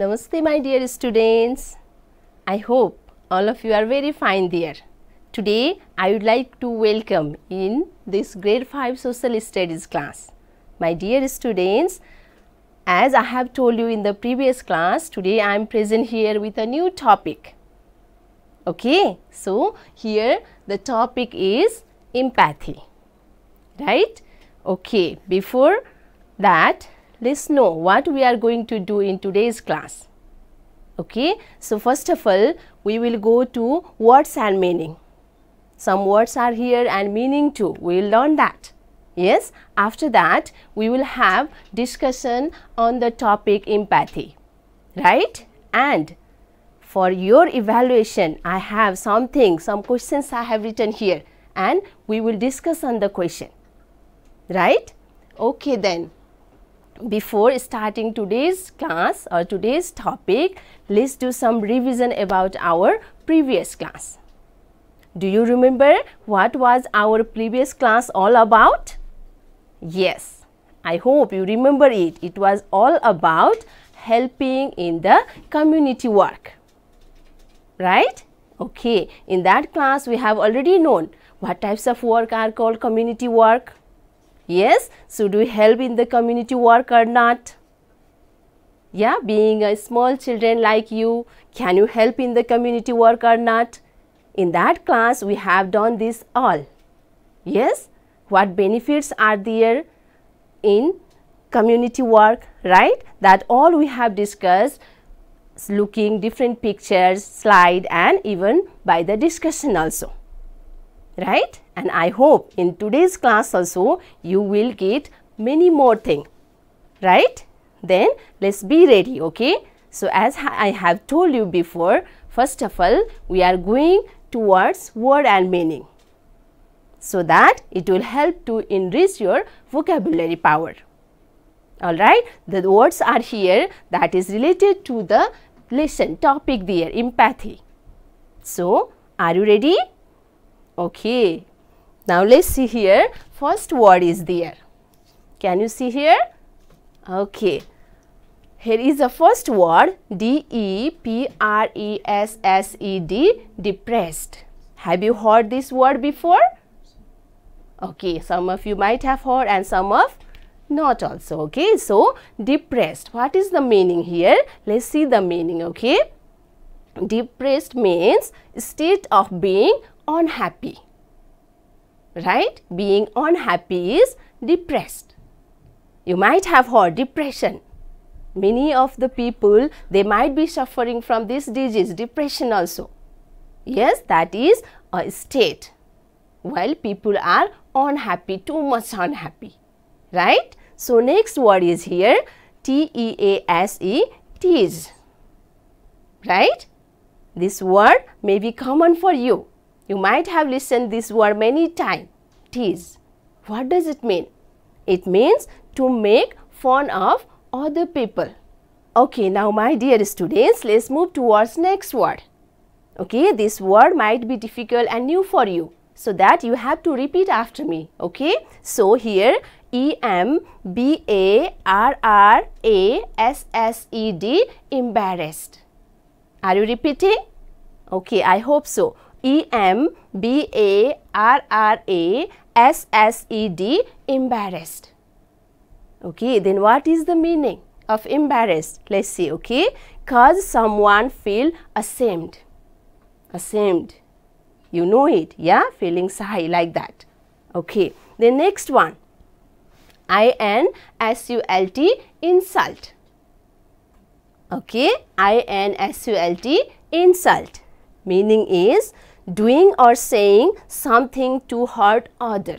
Namaste my dear students. I hope all of you are very fine there. Today I would like to welcome in this grade 5 social studies class. My dear students, as I have told you in the previous class, today I am present here with a new topic. Okay, so here the topic is empathy, right? Okay, before that let's know what we are going to do in today's class. Okay, so first of all, we will go to words and meaning. Some words are here and meaning too. We will learn that. Yes, after that, we will have discussion on the topic empathy, right? And for your evaluation, I have something, some questions I have written here and we will discuss on the question, right? Okay then before starting today's class or today's topic, let's do some revision about our previous class. Do you remember what was our previous class all about? Yes, I hope you remember it. It was all about helping in the community work, right? Okay, in that class we have already known what types of work are called community work, Yes, should we help in the community work or not? Yeah, being a small children like you, can you help in the community work or not? In that class, we have done this all. Yes, what benefits are there in community work, right? That all we have discussed looking different pictures, slide and even by the discussion also right and i hope in today's class also you will get many more thing right then let's be ready okay so as i have told you before first of all we are going towards word and meaning so that it will help to enrich your vocabulary power all right the words are here that is related to the lesson topic there empathy so are you ready Okay. Now let's see here. First word is there. Can you see here? Okay. Here is the first word D E P R E S S E D depressed. Have you heard this word before? Okay, some of you might have heard and some of not also. Okay, so depressed. What is the meaning here? Let's see the meaning. Okay, depressed means state of being unhappy. Right? Being unhappy is depressed. You might have heard depression. Many of the people, they might be suffering from this disease, depression also. Yes, that is a state. Well, people are unhappy, too much unhappy. Right? So, next word is here, T-E-A-S-E, tease. Right? This word may be common for you. You might have listened this word many times, tease. What does it mean? It means to make fun of other people. Okay, now my dear students, let's move towards next word. Okay, this word might be difficult and new for you. So that you have to repeat after me. Okay, so here E M B A R R A S S E D embarrassed. Are you repeating? Okay, I hope so. E M B A R R A S S E D embarrassed. Okay, then what is the meaning of embarrassed? Let's see, okay. Cause someone feel ashamed. Ashamed. You know it, yeah? Feeling shy like that. Okay. The next one. I N S U L T insult. Okay. I N S U L T insult. Meaning is doing or saying something to hurt other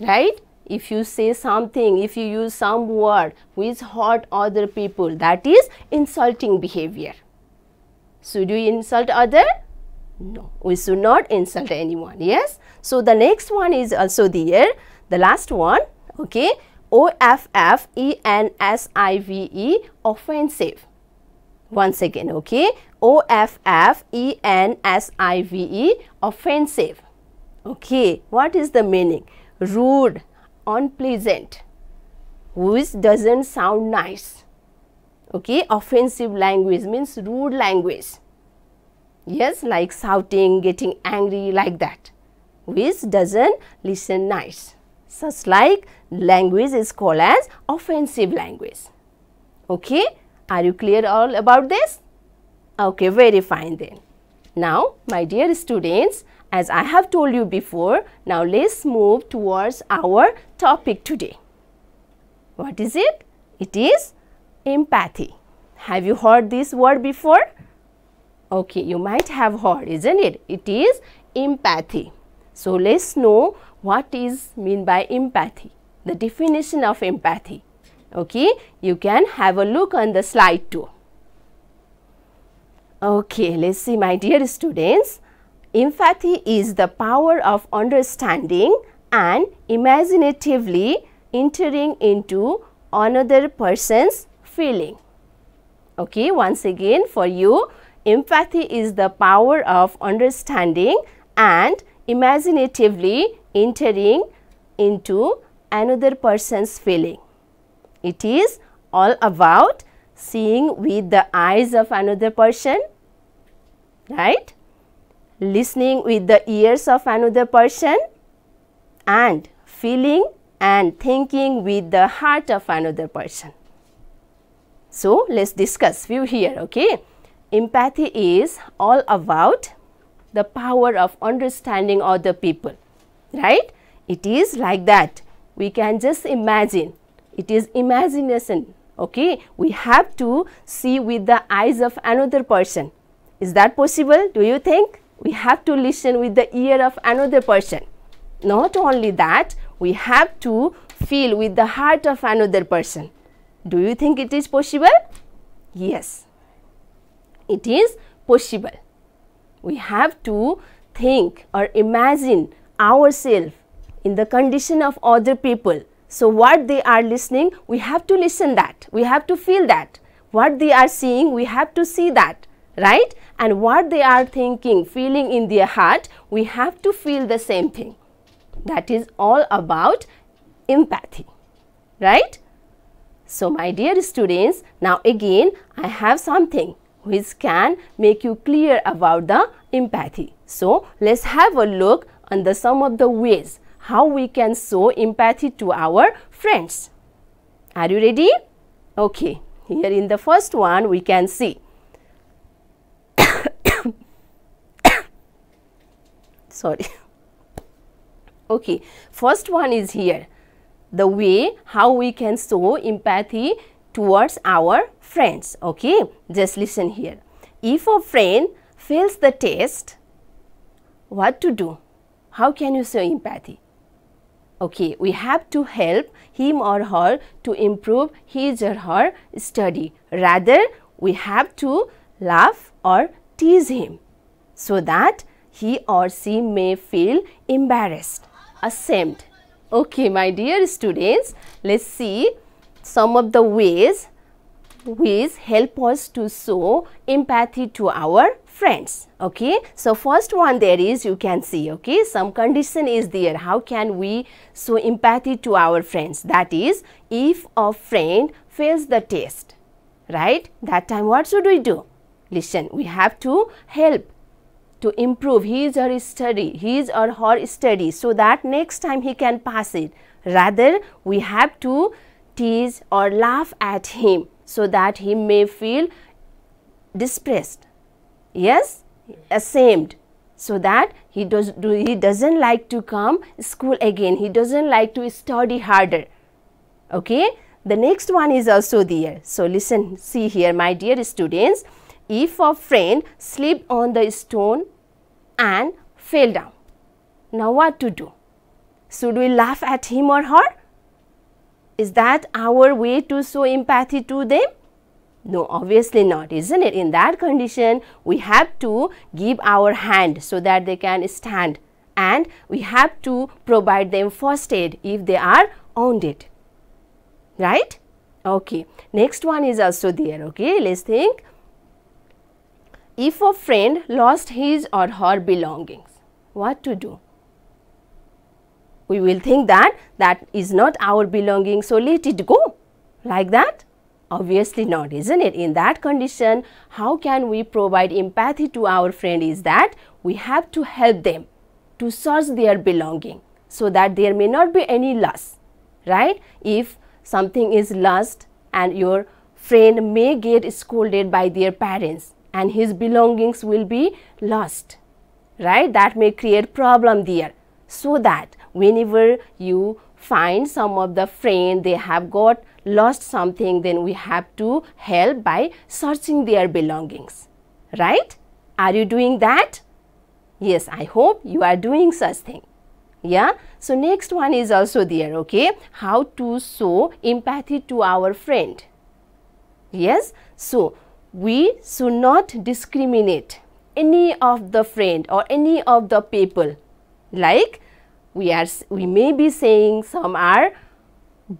right if you say something if you use some word which hurt other people that is insulting behavior should you insult other no we should not insult anyone yes so the next one is also there the last one okay O F F E N S I V E offensive. Once again, okay, O F F E N S I V E offensive. Okay, what is the meaning? Rude, unpleasant, which doesn't sound nice. Okay, offensive language means rude language. Yes, like shouting, getting angry, like that, which doesn't listen nice. Such like language is called as offensive language. Okay, are you clear all about this? Okay, very fine then. Now, my dear students, as I have told you before, now let's move towards our topic today. What is it? It is empathy. Have you heard this word before? Okay, you might have heard, isn't it? It is empathy. So, let's know what is mean by empathy, the definition of empathy. Okay, you can have a look on the slide too. Okay, let's see my dear students. Empathy is the power of understanding and imaginatively entering into another person's feeling. Okay, once again for you, empathy is the power of understanding and imaginatively entering into another person's feeling. It is all about seeing with the eyes of another person right? Listening with the ears of another person and feeling and thinking with the heart of another person. So, let's discuss few here, okay? Empathy is all about the power of understanding other people, right? It is like that. We can just imagine. It is imagination, okay? We have to see with the eyes of another person is that possible? Do you think? We have to listen with the ear of another person. Not only that, we have to feel with the heart of another person. Do you think it is possible? Yes, it is possible. We have to think or imagine ourselves in the condition of other people. So what they are listening, we have to listen that. We have to feel that. What they are seeing, we have to see that right? And what they are thinking, feeling in their heart, we have to feel the same thing. That is all about empathy, right? So, my dear students, now again, I have something which can make you clear about the empathy. So, let's have a look on the some of the ways how we can show empathy to our friends. Are you ready? Okay, here in the first one we can see sorry okay first one is here the way how we can show empathy towards our friends okay just listen here if a friend fails the test what to do how can you show empathy okay we have to help him or her to improve his or her study rather we have to laugh or tease him so that he or she may feel embarrassed, ashamed. Okay, my dear students, let's see some of the ways which help us to show empathy to our friends. Okay, so first one there is you can see, okay, some condition is there. How can we show empathy to our friends? That is, if a friend fails the test, right? That time what should we do? Listen, we have to help to improve his or her study, his or her study so that next time he can pass it. Rather, we have to tease or laugh at him so that he may feel depressed. Yes, ashamed so that he does do, he doesn't like to come school again he doesn't like to study harder okay the next one is also there so listen see here my dear students if a friend slipped on the stone and fell down. Now what to do? Should we laugh at him or her? Is that our way to show empathy to them? No, obviously not, isn't it? In that condition, we have to give our hand so that they can stand and we have to provide them first aid if they are wounded. Right? Okay. Next one is also there. Okay, let's think. If a friend lost his or her belongings, what to do? We will think that that is not our belonging, so let it go. Like that? Obviously not, isn't it? In that condition, how can we provide empathy to our friend is that we have to help them to search their belonging so that there may not be any loss, right? If something is lost and your friend may get scolded by their parents, and his belongings will be lost right that may create problem there so that whenever you find some of the friend they have got lost something then we have to help by searching their belongings right are you doing that yes i hope you are doing such thing yeah so next one is also there okay how to show empathy to our friend yes so we should not discriminate any of the friend or any of the people like we are we may be saying some are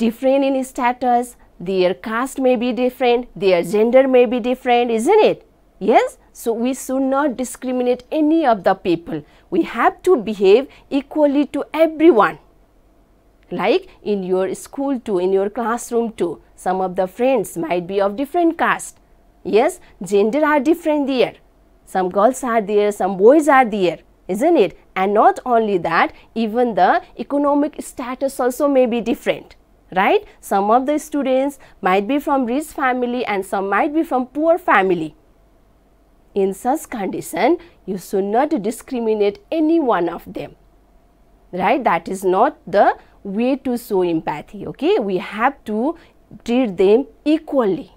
different in status their caste may be different their gender may be different isn't it yes so we should not discriminate any of the people we have to behave equally to everyone like in your school too in your classroom too some of the friends might be of different caste Yes, gender are different there. Some girls are there, some boys are there, isn't it? And not only that, even the economic status also may be different, right? Some of the students might be from rich family and some might be from poor family. In such condition, you should not discriminate any one of them, right? That is not the way to show empathy, okay? We have to treat them equally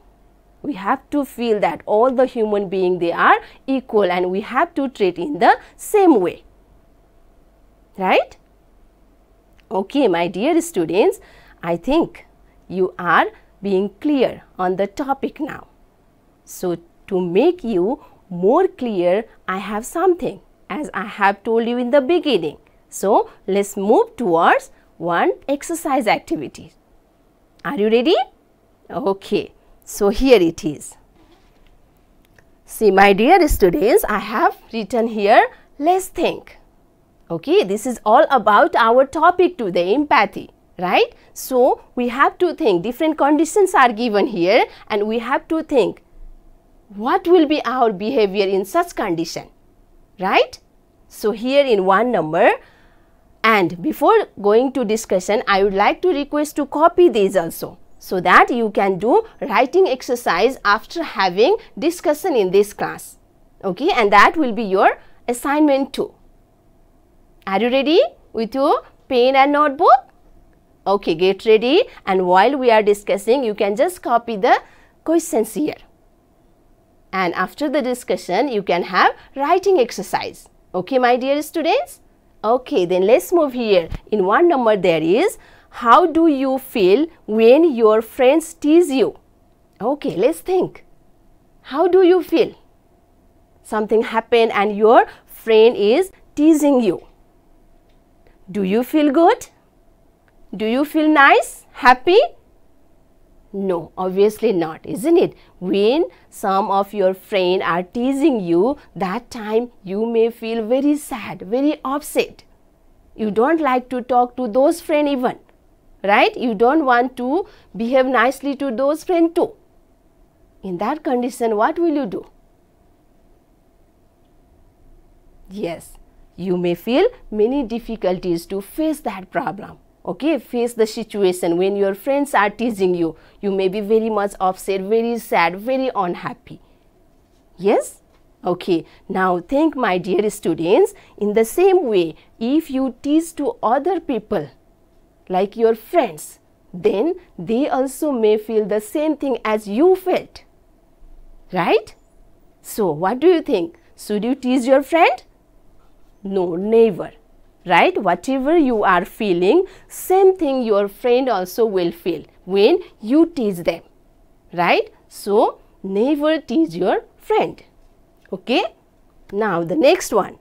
we have to feel that all the human being they are equal and we have to treat in the same way right okay my dear students i think you are being clear on the topic now so to make you more clear i have something as i have told you in the beginning so let's move towards one exercise activity are you ready okay so, here it is. See my dear students, I have written here, let's think. Okay, this is all about our topic today, empathy, right? So, we have to think, different conditions are given here and we have to think, what will be our behavior in such condition, right? So, here in one number, and before going to discussion, I would like to request to copy these also so that you can do writing exercise after having discussion in this class. Okay, and that will be your assignment too. Are you ready with your pen and notebook? Okay, get ready and while we are discussing, you can just copy the questions here. And after the discussion, you can have writing exercise. Okay, my dear students? Okay, then let's move here. In one number, there is how do you feel when your friends tease you? Okay, let's think. How do you feel? Something happened and your friend is teasing you. Do you feel good? Do you feel nice? Happy? No, obviously not, isn't it? When some of your friend are teasing you, that time you may feel very sad, very upset. You don't like to talk to those friend even right? You don't want to behave nicely to those friends too. In that condition, what will you do? Yes, you may feel many difficulties to face that problem. Okay, face the situation when your friends are teasing you. You may be very much upset, very sad, very unhappy. Yes? Okay, now think my dear students, in the same way, if you tease to other people, like your friends, then they also may feel the same thing as you felt. Right? So, what do you think? Should you tease your friend? No, never. Right? Whatever you are feeling, same thing your friend also will feel when you tease them. Right? So, never tease your friend. Okay? Now, the next one.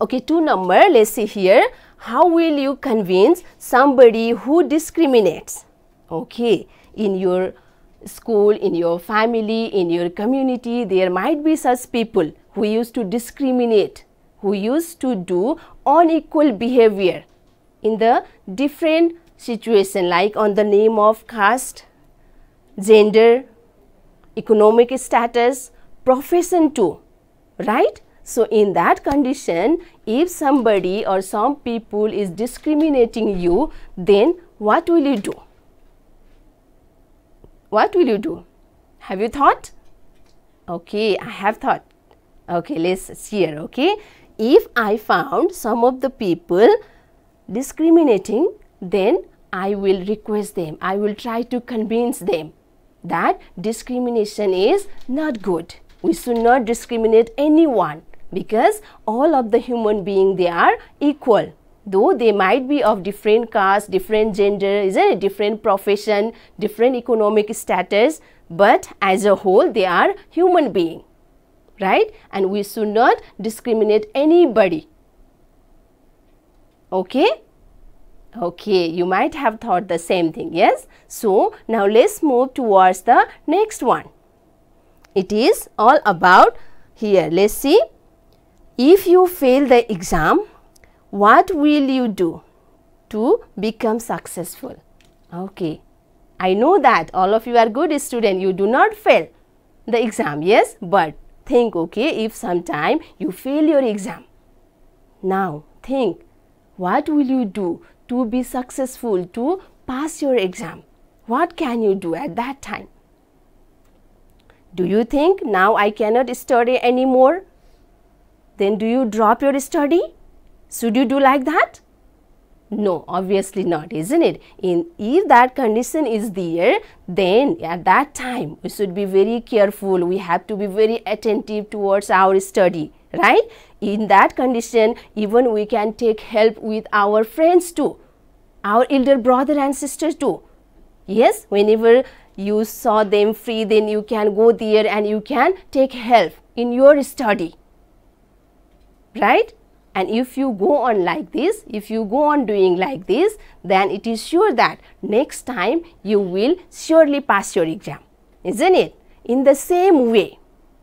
Okay, two number. Let's see here how will you convince somebody who discriminates? Okay, in your school, in your family, in your community, there might be such people who used to discriminate, who used to do unequal behavior in the different situation like on the name of caste, gender, economic status, profession too, right? So in that condition, if somebody or some people is discriminating you, then what will you do? What will you do? Have you thought? Okay, I have thought. Okay, let's here. Okay, if I found some of the people discriminating, then I will request them. I will try to convince them that discrimination is not good. We should not discriminate anyone because all of the human being they are equal though they might be of different caste different gender is a different profession different economic status but as a whole they are human being right and we should not discriminate anybody okay okay you might have thought the same thing yes so now let's move towards the next one it is all about here let's see if you fail the exam, what will you do to become successful? Okay, I know that all of you are good students. You do not fail the exam, yes? But think, okay, if sometime you fail your exam. Now, think, what will you do to be successful, to pass your exam? What can you do at that time? Do you think now I cannot study anymore? then do you drop your study? Should you do like that? No, obviously not, isn't it? In if that condition is there, then at that time we should be very careful. We have to be very attentive towards our study, right? In that condition, even we can take help with our friends too, our elder brother and sister too. Yes, whenever you saw them free, then you can go there and you can take help in your study right? And if you go on like this, if you go on doing like this, then it is sure that next time you will surely pass your exam, isn't it? In the same way,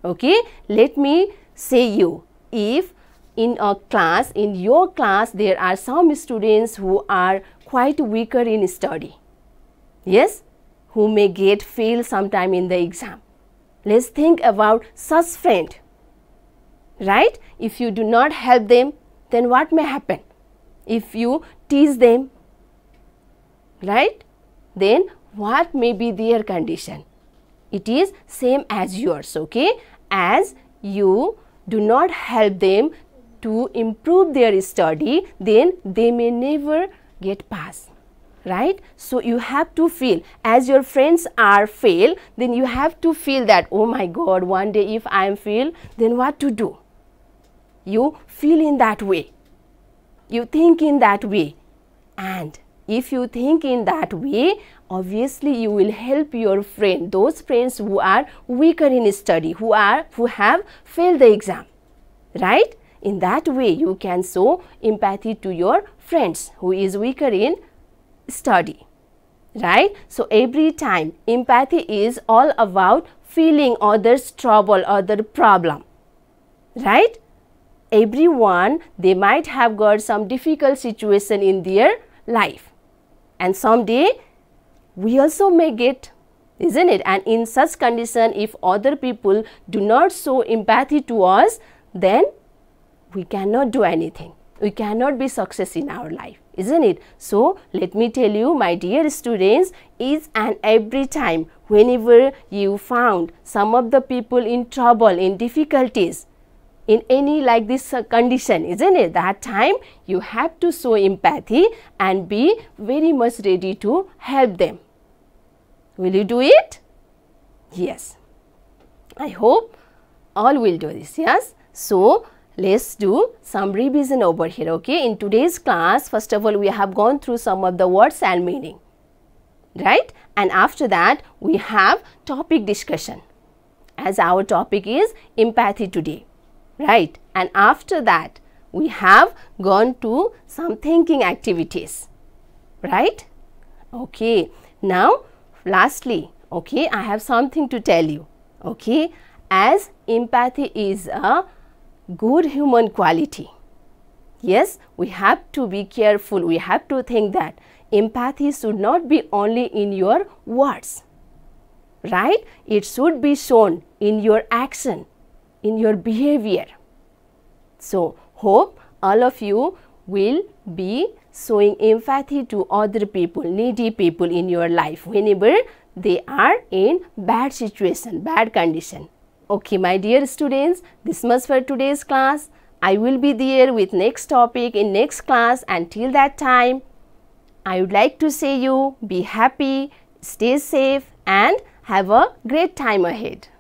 okay, let me say you, if in a class, in your class, there are some students who are quite weaker in study, yes, who may get fail sometime in the exam. Let's think about such friend right? If you do not help them, then what may happen? If you tease them, right? Then what may be their condition? It is same as yours, okay? As you do not help them to improve their study, then they may never get pass right so you have to feel as your friends are fail then you have to feel that oh my god one day if i am fail then what to do you feel in that way, you think in that way, and if you think in that way, obviously you will help your friend, those friends who are weaker in study, who are who have failed the exam, right? In that way, you can show empathy to your friends who is weaker in study, right? So every time, empathy is all about feeling others' trouble, other problem, right? everyone they might have got some difficult situation in their life and someday we also may get isn't it and in such condition if other people do not show empathy to us then we cannot do anything we cannot be success in our life isn't it so let me tell you my dear students each and every time whenever you found some of the people in trouble in difficulties in any like this uh, condition, isn't it? That time you have to show empathy and be very much ready to help them. Will you do it? Yes. I hope all will do this, yes? So, let's do some revision over here, okay? In today's class, first of all, we have gone through some of the words and meaning, right? And after that, we have topic discussion as our topic is empathy today right and after that we have gone to some thinking activities right okay now lastly okay i have something to tell you okay as empathy is a good human quality yes we have to be careful we have to think that empathy should not be only in your words right it should be shown in your action in your behavior. So, hope all of you will be showing empathy to other people, needy people in your life whenever they are in bad situation, bad condition. Okay, my dear students, this much for today's class. I will be there with next topic in next class. Until that time, I would like to say you be happy, stay safe and have a great time ahead.